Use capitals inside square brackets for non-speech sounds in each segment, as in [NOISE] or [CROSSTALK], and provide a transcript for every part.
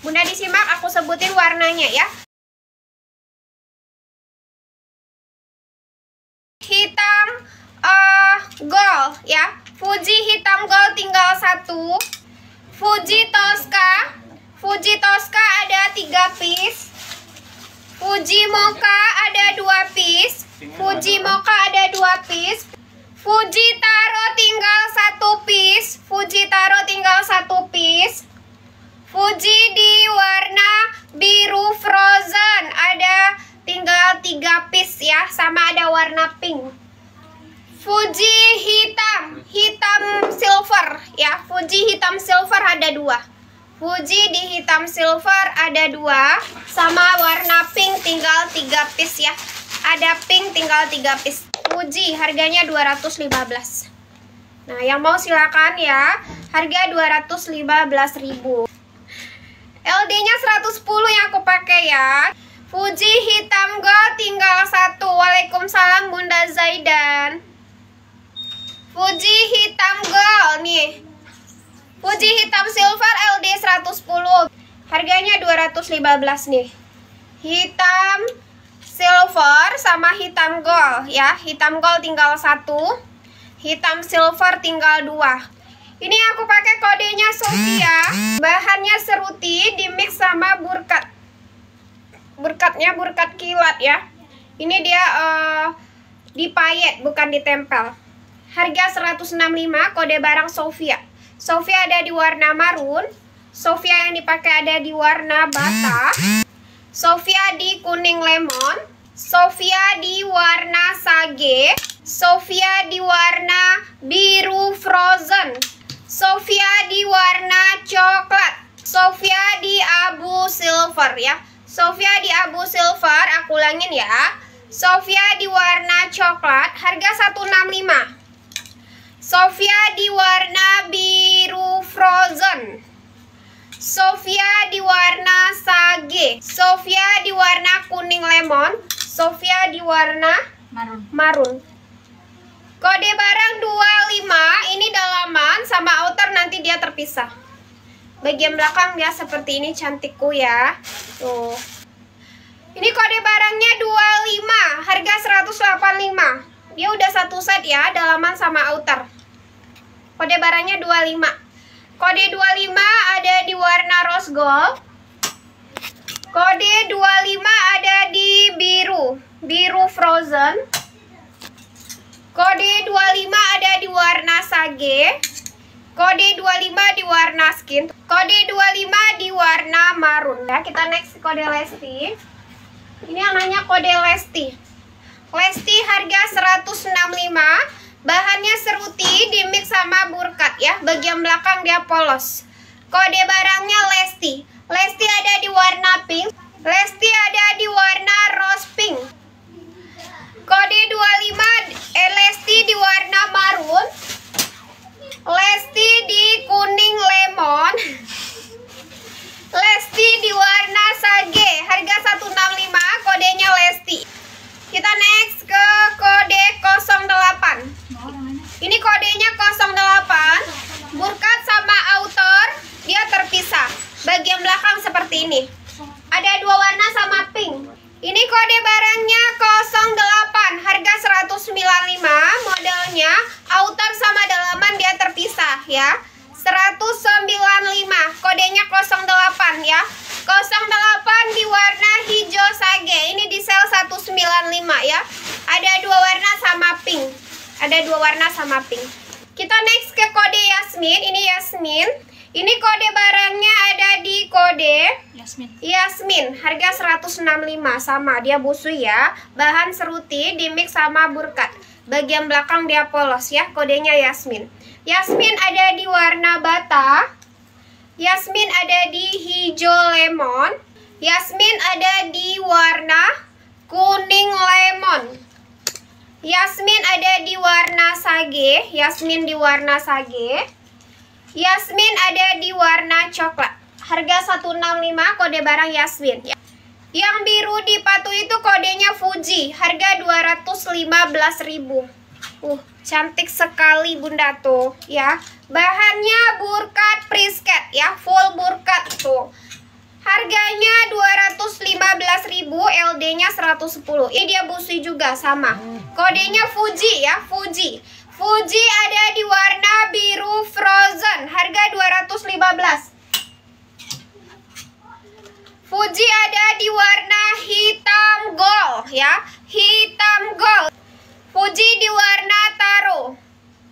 Bunda disimak aku sebutin warnanya ya. Hitam uh, gold ya. Fuji hitam gold tinggal satu. Fuji Tosca. Fuji Tosca ada tiga piece. Fuji Mocha ada dua piece. Fuji Mocha ada dua piece. Fuji Taro tinggal satu piece. Fuji Taro tinggal satu piece. Fuji di warna biru frozen. Ada tinggal tiga piece ya, sama ada warna pink. Fuji hitam, hitam silver ya. Fuji hitam silver ada dua. Fuji di hitam silver ada dua, sama warna pink tinggal tiga piece ya. Ada pink tinggal tiga piece. Fuji harganya 215. Nah, yang mau silakan ya. Harga 215.000. LD-nya 110 yang aku pakai ya. Fuji hitam gold tinggal satu. Waalaikumsalam Bunda Zaidan. Fuji hitam gold nih. Fuji hitam silver LD 110. Harganya 215 nih. Hitam silver sama hitam gold ya. Hitam gold tinggal satu. Hitam silver tinggal dua ini aku pakai kodenya Sofia. Bahannya seruti di mix sama burkat. Burkatnya burkat kilat ya. Ini dia uh, dipayet bukan ditempel. Harga 165 kode barang Sofia. Sofia ada di warna marun. Sofia yang dipakai ada di warna bata. Sofia di kuning lemon. Sofia di warna sage, Sofia di warna biru frozen. Sofia di warna coklat Sofia di abu silver ya Sofia di abu silver aku ulangin ya Sofia di warna coklat harga 165 Sofia di warna biru frozen Sofia di warna sage Sofia di warna kuning lemon Sofia di warna marun, marun. Kode barang 25, ini dalaman sama outer nanti dia terpisah. Bagian belakang dia ya, seperti ini cantikku ya. Tuh. Ini kode barangnya 25, harga 185. Dia udah satu set ya, dalaman sama outer. Kode barangnya 25. Kode 25 ada di warna rose gold. Kode 25 ada di biru, biru frozen. Kode 25 ada di warna sage. Kode 25 di warna skin. Kode 25 di warna marun ya. Kita next kode Lesti. Ini yang nanya kode Lesti. Lesti harga 165. Bahannya seruti dimix sama burkat ya. Bagian belakang dia polos. Kode barangnya ke kode 08 ini kodenya 08 burkat sama outer dia terpisah bagian belakang seperti ini ada dua warna sama pink ini kode barangnya 08 harga 195 modelnya outer sama dalaman dia terpisah ya 195 kodenya 08 ya 08 di warna hijau sage ini di sel 195 ya ada dua warna sama pink ada dua warna sama pink kita next ke kode Yasmin ini Yasmin ini kode barangnya ada di kode Yasmin Yasmin harga 165 sama dia busu ya bahan seruti di sama burkat bagian belakang dia polos ya kodenya Yasmin Yasmin ada di warna bata Yasmin ada di hijau lemon Yasmin ada di warna kuning lemon Yasmin ada di warna sage, Yasmin di warna sage. Yasmin ada di warna coklat. Harga 165 kode barang Yasmin. Yang biru di patu itu kodenya Fuji, harga 215.000. Uh, cantik sekali Bunda tuh ya. Bahannya burkat prisket ya, full burkat tuh. Harganya kodenya 110. Ini dia busi juga sama. Kodenya Fuji ya, Fuji. Fuji ada di warna biru frozen, harga 215. Fuji ada di warna hitam gold ya, hitam gold. Fuji di warna taro.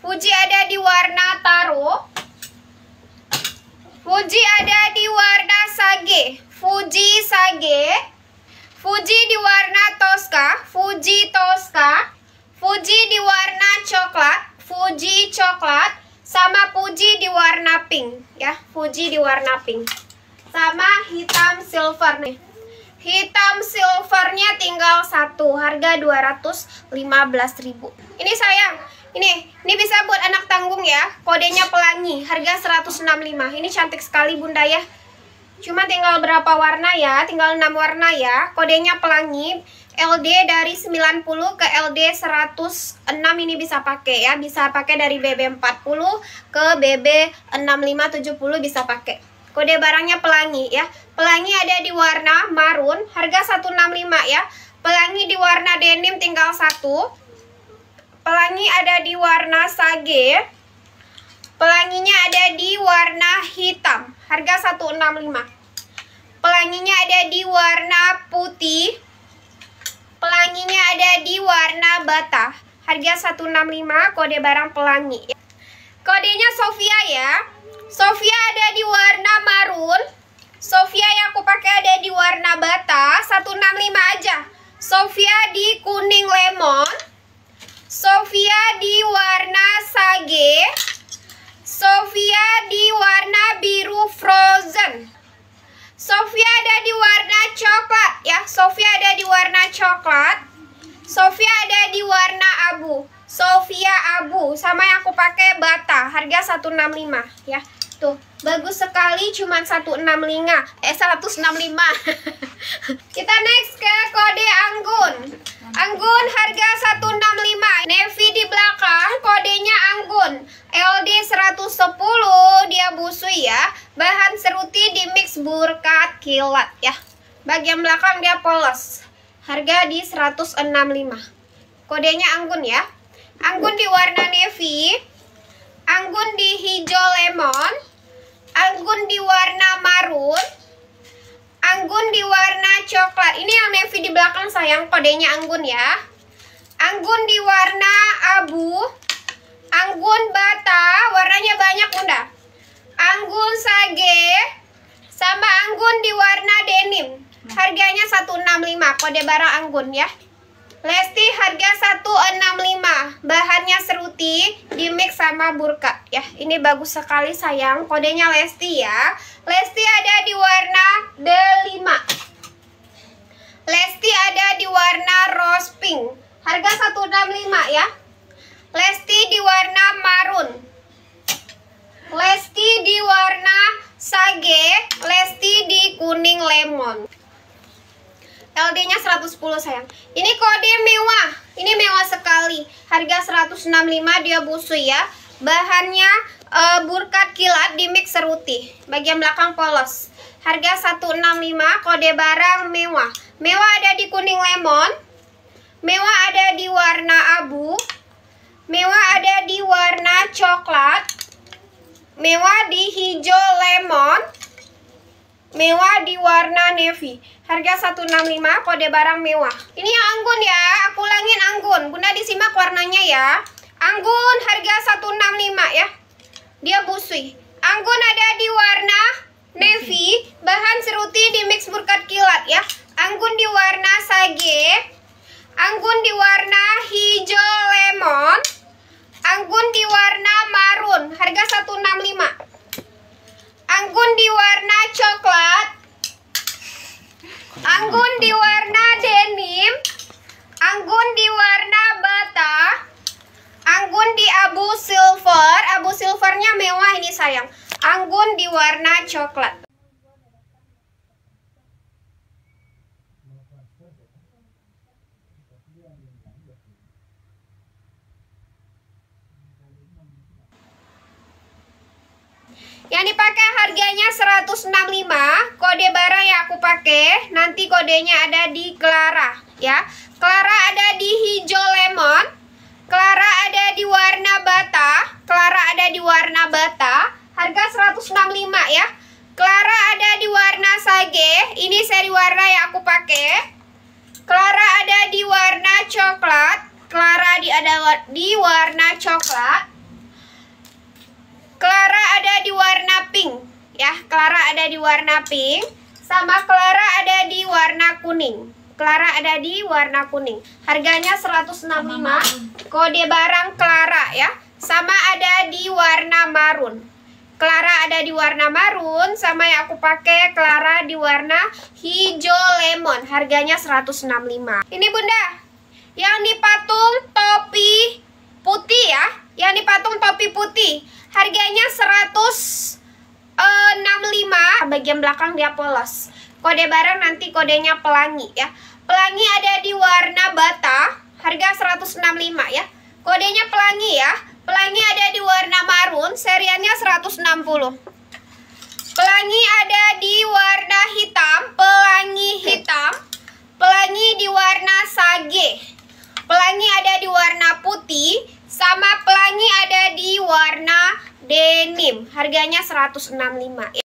Fuji ada di warna taro. Fuji ada di warna sage. Fuji sage. Fuji di warna Tosca, Fuji Tosca, Fuji di warna coklat, Fuji coklat, sama Fuji di warna pink ya, Fuji di warna pink. Sama hitam silver nih. Hitam silvernya tinggal satu, harga 215.000. Ini sayang, ini, ini bisa buat anak tanggung ya. Kodenya pelangi, harga 165. Ini cantik sekali Bunda ya. Cuma tinggal berapa warna ya? Tinggal 6 warna ya. Kodenya pelangi. LD dari 90 ke LD 106 ini bisa pakai ya. Bisa pakai dari BB 40 ke BB 6570 bisa pakai. Kode barangnya pelangi ya. Pelangi ada di warna marun, harga 165 ya. Pelangi di warna denim tinggal satu. Pelangi ada di warna sage Pelanginya ada di warna hitam, harga 165. Pelanginya ada di warna putih. Pelanginya ada di warna bata, harga 165, kode barang pelangi. Kodenya Sofia ya. Sofia ada di warna marun. Sofia yang aku pakai ada di warna bata, 165 aja. Sofia di kuning. Sofia ada di warna coklat. Sofia ada di warna abu. Sofia abu sama yang aku pakai bata harga 165 ya. Tuh, bagus sekali cuman 165 eh 165. [LAUGHS] Kita next ke kode anggun. Anggun harga 165. Navy di belakang, kodenya anggun. LD 110 dia busui ya. Bahan seruti di mix burkat kilat ya. Bagian belakang dia polos. Harga di 165. Kodenya anggun ya. Anggun di warna navy. Anggun di hijau lemon. Anggun di warna marun. Anggun di warna coklat. Ini yang navy di belakang sayang. Kodenya anggun ya. Anggun di warna abu. Anggun bata. Warnanya banyak bunda. Anggun sage. Sama anggun di warna denim. Nah. Harganya 165, kode barang anggun ya. Lesti harga 165, bahannya seruti di mix sama burka ya. Ini bagus sekali sayang, kodenya Lesti ya. Lesti ada di warna delima. 5 165 dia busui ya. Bahannya e, burkat kilat di mix seruti Bagian belakang polos. Harga 165, kode barang mewah. Mewah ada di kuning lemon. Mewah ada di warna abu. Mewah ada di warna coklat. Mewah di hijau lemon. Mewah di warna navy. Harga 165, kode barang mewah. Ini anggun ya. Aku langin anggun. Bunda disimak warnanya ya. Anggun harga 165 ya. Dia busui. Anggun ada di warna navy, bahan seruti di mix burkat kilat ya. Anggun di warna sage. Anggun di warna hijau lemon. Anggun di warna marun, harga 165. Anggun di warna coklat. Anggun di warna denim. Anggun di warna Anggun di abu silver. Abu silvernya mewah ini sayang. Anggun di warna coklat. Yang dipakai harganya 165, kode barang yang aku pakai nanti kodenya ada di Clara ya. Clara 165 ya Clara ada di warna sage Ini seri warna yang aku pakai Clara ada di warna coklat Clara di, ada di warna coklat Clara ada di warna pink Ya, Clara ada di warna pink Sama Clara ada di warna kuning Clara ada di warna kuning Harganya 165 Kode barang Clara ya Sama ada di warna marun Clara ada di warna marun sama yang aku pakai Clara di warna hijau lemon. Harganya 165. Ini Bunda, yang dipatung topi putih ya, yang dipatung topi putih. Harganya 165. Bagian belakang dia polos. Kode barang nanti kodenya pelangi ya. Pelangi ada di warna bata, harga 165 ya. Kodenya pelangi ya. Pelangi ada di warna seriannya 160 Pelangi ada di warna hitam, pelangi hitam, pelangi di warna sage, pelangi ada di warna putih, sama pelangi ada di warna denim. Harganya 165.